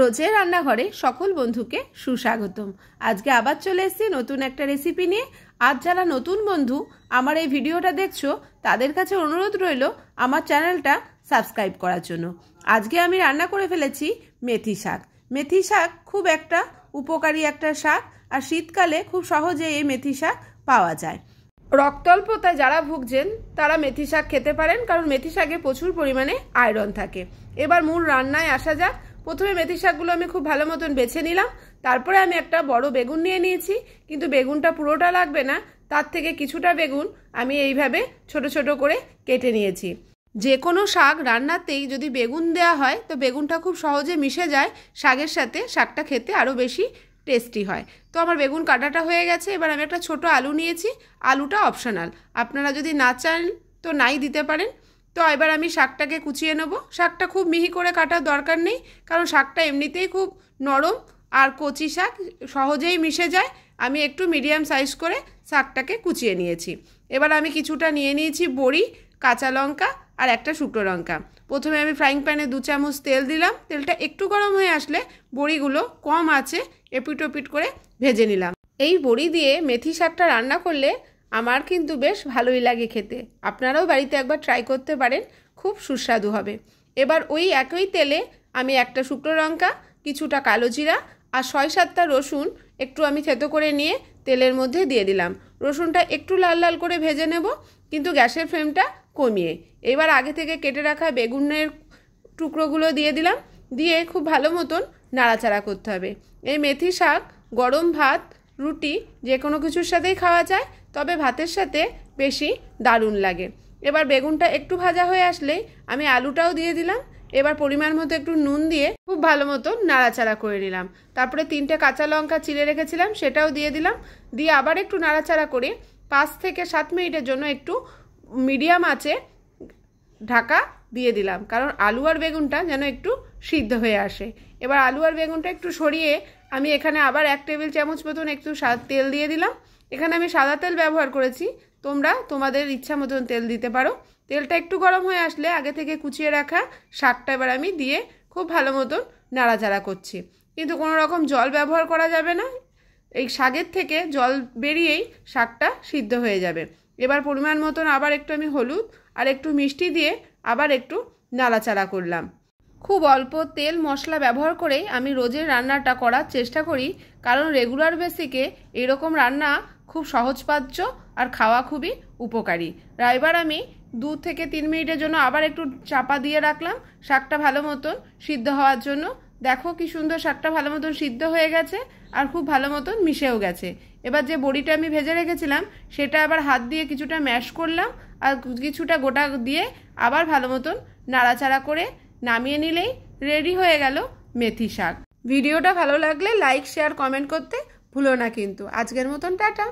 রোজের রান্নাঘরে সকল বন্ধুকে সুস্বাগতম আজকে আবার চলে এসেছি নতুন একটা রেসিপি নিয়ে আজ যারা নতুন বন্ধু আমার এই ভিডিওটা দেখছো তাদের কাছে অনুরোধ রইল আমার চ্যানেলটা সাবস্ক্রাইব করার জন্য আজকে আমি রান্না করে ফেলেছি মেথি শাক মেথি শাক খুব একটা উপকারী একটা শাক আর শীতকালে খুব সহজে এই মেথি শাক পাওয়া যায় রক্তল্পতায় যারা ভুগছেন তারা মেথি শাক খেতে পারেন কারণ মেথি শাকে প্রচুর পরিমাণে আয়রন থাকে এবার মূল রান্নায় আসা যাক প্রথমে মেথি শাকগুলো আমি খুব ভালো মতন বেছে নিলাম তারপরে আমি একটা বড় বেগুন নিয়ে নিয়েছি কিন্তু বেগুনটা পুরোটা লাগবে না তার থেকে কিছুটা বেগুন আমি এইভাবে ছোট ছোট করে কেটে নিয়েছি যে কোনো শাক রান্নাতেই যদি বেগুন দেয়া হয় তো বেগুনটা খুব সহজে মিশে যায় শাকের সাথে শাকটা খেতে আরও বেশি টেস্টি হয় তো আমার বেগুন কাটাটা হয়ে গেছে এবার আমি একটা ছোট আলু নিয়েছি আলুটা অপশনাল আপনারা যদি না চান তো নাই দিতে পারেন তো এবার আমি শাকটাকে কুচিয়ে নেবো শাকটা খুব মিহি করে কাটার দরকার নেই কারণ শাকটা এমনিতেই খুব নরম আর কচি শাক সহজেই মিশে যায় আমি একটু মিডিয়াম সাইজ করে শাকটাকে কুচিয়ে নিয়েছি এবার আমি কিছুটা নিয়ে নিয়েছি বড়ি কাঁচা লঙ্কা আর একটা শুকনো লঙ্কা প্রথমে আমি ফ্রাইং প্যানে দু চামচ তেল দিলাম তেলটা একটু গরম হয়ে আসলে বড়িগুলো কম আছে এপিটোপিট করে ভেজে নিলাম এই বড়ি দিয়ে মেথি শাকটা রান্না করলে আমার কিন্তু বেশ ভালোই লাগে খেতে আপনারাও বাড়িতে একবার ট্রাই করতে পারেন খুব সুস্বাদু হবে এবার ওই একই তেলে আমি একটা শুকনো লঙ্কা কিছুটা কালো জিরা আর ছয় সাতটা রসুন একটু আমি থেতো করে নিয়ে তেলের মধ্যে দিয়ে দিলাম রসুনটা একটু লাল লাল করে ভেজে নেব কিন্তু গ্যাসের ফ্লেমটা কমিয়ে এবার আগে থেকে কেটে রাখা বেগুনের টুকরোগুলো দিয়ে দিলাম দিয়ে খুব ভালো মতন নাড়াচাড়া করতে হবে এই মেথি শাক গরম ভাত রুটি যে কোনো কিছুর সাথেই খাওয়া যায় তবে ভাতের সাথে বেশি দারুণ লাগে এবার বেগুনটা একটু ভাজা হয়ে আসলেই আমি আলুটাও দিয়ে দিলাম এবার পরিমাণ মতো একটু নুন দিয়ে খুব ভালো মতো নাড়াচাড়া করে নিলাম তারপরে তিনটে কাঁচা লঙ্কা চিড়ে রেখেছিলাম সেটাও দিয়ে দিলাম দিয়ে আবার একটু নাড়াচাড়া করে পাঁচ থেকে সাত মিনিটের জন্য একটু মিডিয়াম আছে ঢাকা দিয়ে দিলাম কারণ আলু আর বেগুনটা যেন একটু সিদ্ধ হয়ে আসে এবার আলু আর বেগুনটা একটু সরিয়ে আমি এখানে আবার এক টেবিল চামচ মতন একটু তেল দিয়ে দিলাম এখানে আমি সাদা তেল ব্যবহার করেছি তোমরা তোমাদের ইচ্ছা মতন তেল দিতে পারো তেলটা একটু গরম হয়ে আসলে আগে থেকে কুচিয়ে রাখা শাকটা এবার আমি দিয়ে খুব ভালো মতন নাড়াচাড়া করছি কিন্তু কোনো রকম জল ব্যবহার করা যাবে না এই শাকের থেকে জল বেরিয়েই শাকটা সিদ্ধ হয়ে যাবে এবার পরিমাণ মতন আবার একটু আমি হলুদ আর একটু মিষ্টি দিয়ে আবার একটু নাড়াচাড়া করলাম খুব অল্প তেল মশলা ব্যবহার করেই আমি রোজের রান্নাটা করার চেষ্টা করি কারণ রেগুলার বেসিকে এরকম রান্না খুব সহজপাচ্য আর খাওয়া খুবই উপকারী এবার আমি দু থেকে তিন মিনিটের জন্য আবার একটু চাপা দিয়ে রাখলাম শাকটা ভালো মতন সিদ্ধ হওয়ার জন্য দেখো কি সুন্দর শাকটা ভালো মতন সিদ্ধ হয়ে গেছে আর খুব ভালো মতন মিশেও গেছে এবার যে বড়িটা আমি ভেজে রেখেছিলাম সেটা আবার হাত দিয়ে কিছুটা ম্যাশ করলাম আর কিছুটা গোটা দিয়ে আবার ভালো মতন নাড়াচাড়া করে নামিয়ে নিলেই রেডি হয়ে গেল মেথি শাক ভিডিওটা ভালো লাগলে লাইক শেয়ার কমেন্ট করতে ভুলো না কিন্তু আজকের মতন টাটা